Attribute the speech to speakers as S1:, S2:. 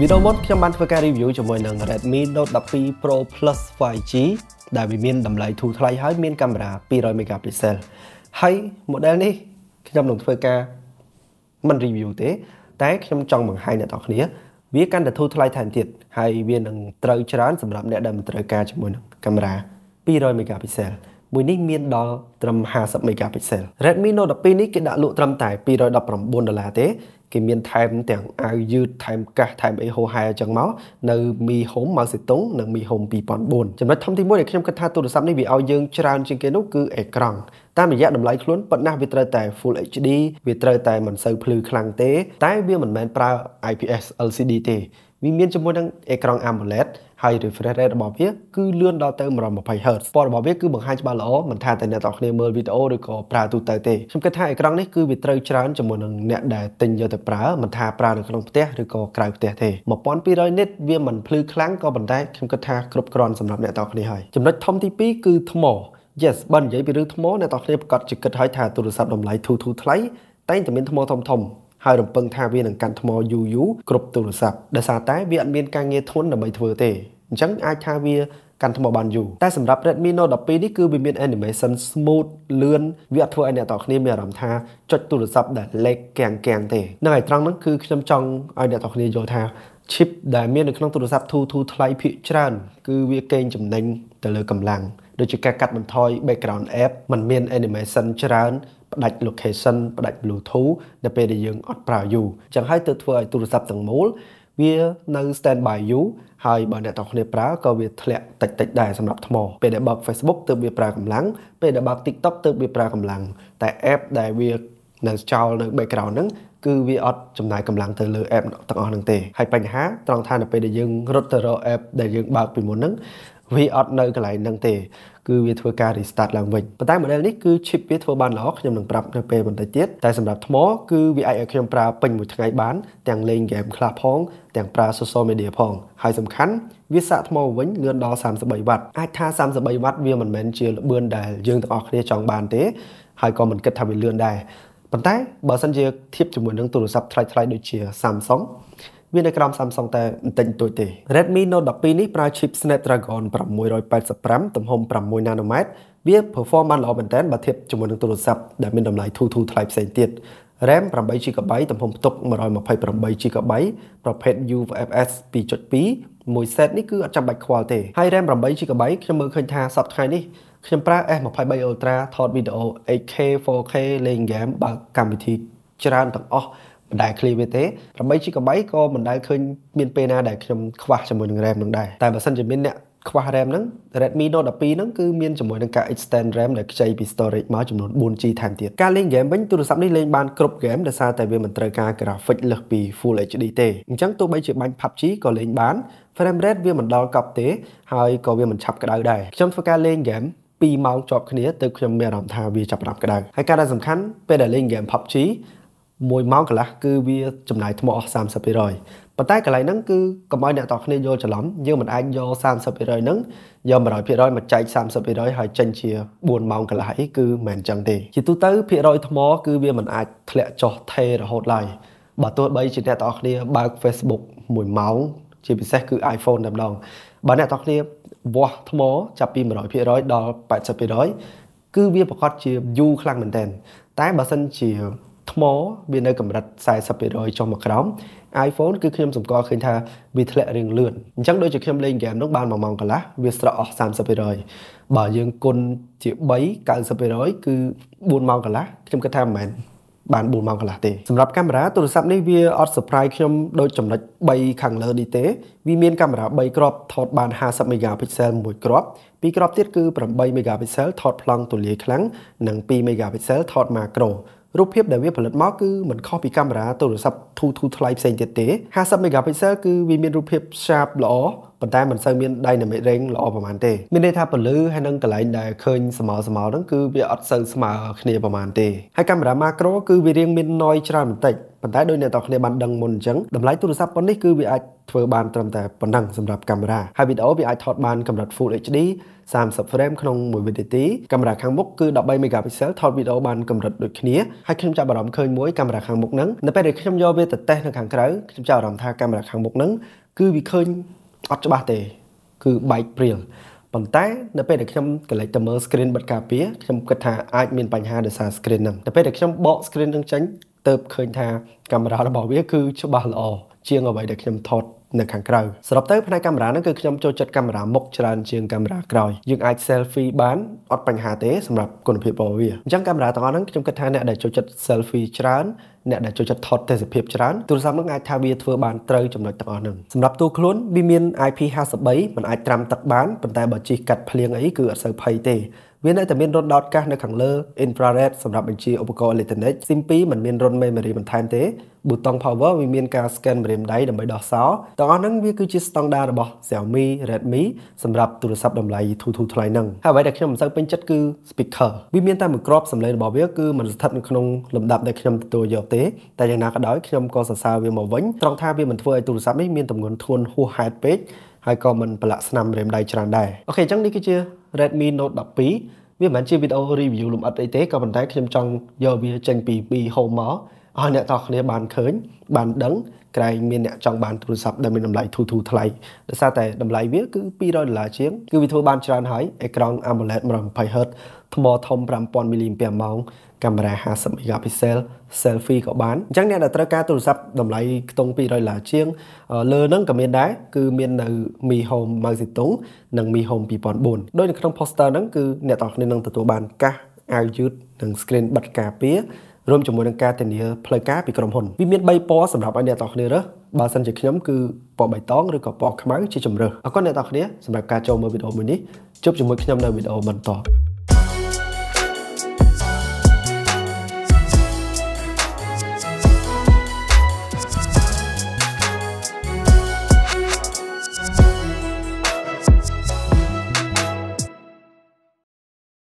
S1: វីដេអូមុនខ្ញុំបានធ្វើការ review ជាមួយនឹង Redmi Note 12 Pro Plus 5G ដែលវាមានតម្លៃធូរថ្លៃហើយមានកាមេរ៉ា 200MP ហើយ model នេះខ្ញុំនឹងធ្វើការមិន review ទេតែខ្ញុំចង់បង្ហាញអ្នកនរគ្នាវាកាន់តែធូរថ្លៃថែមទៀតហើយវានឹងត្រូវច្រើនសម្រាប់អ្នកដែលមិនត្រូវការជាមួយនឹងកាមេរ៉ា 200MP មួយនេះមានដល់ត្រឹម50 megapixel Redmi Note 12នេះគេដាក់លក់ត្រឹមតែ219ដុល្លារទេ គេមានថែមទាំងអាវយឺតថែមកាសថែមអីហូហែអញ្ចឹងមកនៅ Mi Home ម៉ៅសេតុងនិង Mi Home 2004ចំណុចធំទីមួយដែលខ្ញុំគិតថាទូរស័ព្ទនេះវាឲ្យយើងច្រើនជាងគេនោះគឺអេក្រង់តាមរយៈតម្លៃខ្លួនប៉ុណ្ណាវាត្រូវតែ Full HD វាត្រូវតែមិនសូវភ្លឺខ្លាំងទេ តែវាមិនមែនប្រើ IPS LCD ទេវាមានជាមួយនឹងអេក្រង់ AMOLED ហើយ refresh rate របស់វាគឺលឿនដល់ទៅ 120Hz ពណ៌របស់វាគឺបង្ហាញច្បាស់ល្អមិនថាតែអ្នកទាំងគ្នាមើលវីដេអូឬក៏ប្រើទូទៅទេខ្ញុំគិតថាអេក្រង់នេះគឺវាត្រូវច្រើនជាមួយនឹងអ្នកដែលទិញយកទៅប្រើមិនថាប្រើនៅក្នុងផ្ទះឬក៏ក្រៅផ្ទះទេ1200 nit វាមិនភ្លឺខ្លាំងក៏ប៉ុន្តែខ្ញុំគិតថាគ្រប់គ្រាន់សម្រាប់អ្នកទាំងគ្នាហើយចំណុចធំទី2គឺថ្ម Yes បើនិយាយពីរឿងថ្មអ្នកទាំងគ្នាប្រកាសជាគិតហើយថាទូរស័ព្ទតម្លៃធូរធូរថ្លៃតែងតែមានថ្មធំធំហើយរំពឹងថាវានឹងកាន់ថ្មយូរយូរគ្រប់ទូរស័ព្ទដោយសារតែវាអត់មានការងារធន់ដើម្បីធ្វើទេអញ្ចឹងអាចថាវាកាន់ថ្មបានយូរតែសម្រាប់ Redmi Note 12នេះគឺវាមាន animation smooth លឿនវាអត់ធ្វើឲ្យអ្នកទាំងគ្នាមានអារម្មណ៍ថាចុចទូរស័ព្ទដែលលេខកាំងកាំងទេនឹងឯត្រង់ហ្នឹងគឺខ្ញុំចង់ឲ្យអ្នកទាំងគ្នាយល់ថា chip ដែលមាននៅក្នុងទូរស័ព្ទធូធូថ្លៃភាគច្រើន គឺវាកេងចំណេញទៅលើកម្លាំងដូចជាការកាត់បន្ថយ background app มันមាន animation ច្រើនផ្ដាច់ location ផ្ដាច់ Bluetooth នៅពេលដែលយើងអត់ប្រើយូរអញ្ចឹងហើយទើបធ្វើឲ្យទូរស័ព្ទទាំងមូល វានៅ stand by you ហើយបើអ្នកទាំងគ្នាប្រើក៏វាធ្លាក់តិចតិចដែរសម្រាប់ថ្ម ពេលដែលបើក Facebook ទើបវាប្រើកម្លាំងពេលដែលបើក TikTok ទើបវាប្រើកម្លាំងតែ app ដែលវានៅចោលនៅ background ហ្នឹងគឺវាអត់ចំណាយកម្លាំងទៅលើ app ទាំងអស់ហ្នឹងទេហើយបញ្ហាត្រង់ថានៅពេលដែលយើងរត់ទៅរក app ដែលយើងបើកពីមុនហ្នឹងវាអត់នៅកន្លែងហ្នឹងទេ គឺវាធ្វើការ restart ឡើងវិញប៉ុន្តែ model នេះគឺ chip វាធ្វើបានល្អខ្ញុំនឹងប្រាប់នៅពេលបន្តិចទៀតតែសម្រាប់ថ្ម គឺវាអាចឲ្យខ្ញុំប្រើពេញមួយថ្ងៃបាន ទាំងលេង game ខ្លះផង ទាំងប្រើ social media ផងហើយសំខាន់វាសាកថ្មវិញលឿនដល់33វ៉ាត់អាចថា33វ៉ាត់វាមិនមែនជាល្បឿនដែលយើងទាំងអស់គ្នាចង់បានទេ ហើយក៏មិនគិតថាវាលឿនដែរប៉ុន្តែបើសិនជាធៀបជាមួយនឹងទូរស័ព្ទថ្លៃៗដូចជា Samsung មាននៅក្រុម Samsung តែបន្តិចបន្តួចទេ Redmi Note 12នេះប្រើ chip Snapdragon 685ទំហំ6 nanomet វា perform បានល្អមែនតើបើធៀបជាមួយនឹងទូរស័ព្ទដែលមានតម្លៃធូរធូរថ្លៃផ្សេងទៀត RAM 8GB ទំហំផ្ទុក 128GB ប្រភេទ UFS 2.2មួយសេតនេះគឺអត់ចាំបាច់ខ្វល់ទេហើយ RAM 8GB ខ្ញុំមើលឃើញថាសប្តាហ៍នេះខ្ញុំប្រើ S23 Ultra ថតវីដេអូ 8K 4K លេងហ្គេមបើកម្មវិធីច្រើនទាំងអស់បណ្ដាលឃ្លីវាទេដើម្បីជាកបៃក៏មិនដែលឃើញមានពេលណាដែលខ្ញុំខ្វះជាមួយនឹង RAM នឹងដែរតែបើសិនជាមានអ្នកខ្វះ RAM ហ្នឹង Redmi Note 12ហ្នឹងគឺមានជាមួយនឹងការ extend RAM ដែលខ្ចីពី storage មកចំនួន 4G ថែមទៀតការលេង game វិញទូរស័ព្ទនេះលេងបានគ្រប់ game ដោយសារតែវាមិនត្រូវការ graphic លើសពី Full HD ទេអញ្ចឹងទោះបីជាបាញ់ PUBG ក៏លេងបាន frame rate វាមិនដល់កប់ទេហើយក៏វាមិនឆាប់ក្តៅដែរខ្ញុំធ្វើការលេង game 2ម៉ោងជាប់គ្នាទៅខ្ញុំមានអារម្មណ៍ថាវាចាប់ផ្ដើមក្តៅហើយការដែលសំខាន់ពេលដែលលេង game PUBG 1ម៉ោងកន្លះគឺវាចំណាយថ្មអស់30%ប៉ុន្តែកន្លែងហ្នឹងគឺកុំឲ្យអ្នកតគ្នាយល់ច្រឡំយើងមិនអាចយក30%ហ្នឹងយក100%មកចែក30%ហើយចេញជា4ម៉ោងកន្លះអីគឺមិនចឹងទេជាទូទៅភាគរយថ្មគឺវាមិនអាចធ្លាក់ចុះថេររហូតឡើយបើទោះបីជាអ្នកតគ្នាបើក Facebook 1ម៉ោងជាពិសេសគឺ iPhone តែម្ដងបើអ្នកតគ្នាវាស់ថ្មចាប់ពី100%ដល់80%គឺវាប្រកាសជាយូរខ្លាំងមែនតើតែបើសិនជាថ្ម វានៅកម្រិត40%ចុះមកក្រោម iPhone គឺខ្ញុំសម្គាល់ឃើញថាវាធ្លាក់រៀងលឿនអញ្ចឹងដូចជាខ្ញុំលេងហ្គេមនោះបានមួយម៉ោងកន្លះវាស្រក់អស់30%បើយើងគុណជា3 90%គឺ4ម៉ោងកន្លះខ្ញុំគិតថាមិនមែន បាន4ម៉ោងកន្លះទេសម្រាប់កាមេរ៉ាទូរស័ព្ទនេះវាអត់ surprise ខ្ញុំដូចចំណុច3ខាងលើនេះទេវាមានកាមេរ៉ា3គ្រាប់ ថតបាន50 megapixel មួយគ្រាប់ពីរគ្រាប់ទៀតគឺ8 megapixel ថតប្លង់ទូលាយខ្លាំងនិង2 megapixel ថត macro រូបភាពដែលវាផលិតមកគឺមិនខុសពីកាមេរ៉ាទូរស័ព្ទធូធូថ្លៃផ្សេងទៀតទេ50 megapixel គឺវាមានរូបភាព sharp ល្អប៉ុន្តែមិនសូវមាន dynamic range ល្អប្រហែលទេមានន័យថាពន្លឺហើយនឹងកន្លែងដែលឃើញស្មោស្មោហ្នឹងគឺវាអត់សូវស្មើគ្នាប្រហែលទេហើយកាមេរ៉ា macro គឺវារៀងមាន noise ច្រើនបន្តិចប៉ុន្តែដោយអ្នកទាំងគ្នា បានដឹងមុនអញ្ចឹងតម្លៃទូរស័ព្ទប៉ុននេះគឺវាអាចធ្វើបានត្រឹមតែប៉ុណ្ណឹងសម្រាប់កាមេរ៉ាហើយវីដេអូវាអាចថតបានកម្រិត Full HD 30 frame ក្នុង1វិនាទីកាមេរ៉ាខាងមុខគឺ13 megapixel ថតវីដេអូបានកម្រិតដូចគ្នាហើយខ្ញុំចាប់អារម្មណ៍ឃើញមួយកាមេរ៉ាខាងមុខហ្នឹងនៅពេលដែលខ្ញុំយកវាទៅតេស្តនៅខាងក្រៅខ្ញុំចាប់អារម្មណ៍ថាកាមេរ៉ាខាងមុខហ្នឹងគឺវាឃើញអត់ច្បាស់ទេគឺបែកព្រាលប៉ុន្តែនៅពេលដែលខ្ញុំកលេចទៅមើល screen បិទការពារខ្ញុំគិតថាអាចមានបញ្ហាដោយសារ screen ហ្នឹងតែពេលដែលខ្ញុំបក screen ហ្នឹងចេញទៅឃើញថាកាមេរ៉ារបស់វាគឺច្បាស់ល្អជាងអ្វីដែលខ្ញុំថតនៅខាងក្រៅសរុបទៅផ្នែកកាមេរ៉ាហ្នឹងគឺខ្ញុំចូលចិត្តកាមេរ៉ាមុខច្រើនជាងកាមេរ៉ាក្រោយយើងអាច selfie បានអត់បញ្ហាទេសម្រាប់គុណភាពរបស់វាអញ្ចឹងកាមេរ៉ាទាំងអស់ហ្នឹងខ្ញុំគិតថាអ្នកដែលចូលចិត្ត selfie ច្រើនអ្នកដែលចូលចិត្តថតទេសភាពច្រើនទូរស័ព្ទនឹងអាចថាវាធ្វើបានត្រូវចំណុចទាំងអស់ហ្នឹងសម្រាប់តួខ្លួន វាមាន IP53 มันអាចត្រាំទឹកបានប៉ុន្តែបើជិះកាត់ភ្លៀងអីគឺអត់សូវភ័យទេវានៅតែមានរត់ដោតកាសនៅខាងលើ infrared សម្រាប់បញ្ជាឧបករណ៍អេឡិចត្រូនិក SIM 2มันមានរត់ memory បន្ថែមទេប៊ូតុង power វាមានការ scan ម្រាមដៃដើម្បីដោះសោទាំងអស់ហ្នឹងវាគឺជាស្តង់ដាររបស់ Xiaomi Redmi សម្រាប់ទូរស័ព្ទតម្លៃធូរធូរថ្លៃហ្នឹងហើយអ្វីដែលខ្ញុំមិនសូវពេញចិត្តគឺ speaker វាមានតែមួយគ្រាប់សំឡេងរបស់វាគឺមិនស្ថិតនៅក្នុងលំដាប់ដែលខ្ញុំទទួលយកទេតែយ៉ាងណាក៏ដោយខ្ញុំក៏សរសើរវាមកវិញត្រង់ថាវាមិនធ្វើឲ្យទូរស័ព្ទនេះមានទម្ងន់ធ្ងន់ហួសហេតុពេកហើយក៏មិនប្រឡាក់ស្នាមរាមដៃច្រើនដែរអូខេអញ្ចឹងនេះគឺជា Redmi Note 12វាមិនមែនជាវីដេអូ review លម្អិតអីទេក៏ប៉ុន្តែខ្ញុំចង់យកវាចេញពីពី home មកឲ្យអ្នកទាំងគ្នាបានឃើញបានដឹងក្រែងមានអ្នកចង់បានទូរស័ព្ទដែលមានតម្លៃធូរធូរថ្លៃដោយសារតែតម្លៃវាគឺ200ដុល្លារជាង គឺវាធ្វើបានច្រើនហើយអេក្រង់ AMOLED 120 Hz ថ្មធំ5000 mAh កាមេរ៉ា50 megapixel selfie ក៏បានអញ្ចឹងអ្នកដែលត្រូវការទូរស័ព្ទតម្លៃខ្ទង់200ដុល្លារជាងលើហ្នឹងក៏មានដែរគឺមាននៅ Mi Home Maxitung និង Mi Home 2004ដោយនៅក្នុង poster ហ្នឹងគឺអ្នកទាំងគ្នានឹងទទួលបានកាសអាវយឺតនិង screen បិទការពាររួមជាមួយនឹងការធានាផ្លូវការពីក្រុមហ៊ុនវាមាន3ពណ៌សម្រាប់ឲ្យអ្នកទាំងគ្នារើសបើសិនជាខ្ញុំគឺពណ៌បៃតងឬក៏ពណ៌ខ្មៅជាជំរើសអរគុណអ្នកទាំងគ្នាសម្រាប់ការចូលមើលវីដេអូមួយនេះជួបជាមួយខ្ញុំនៅវីដេអូបន្ត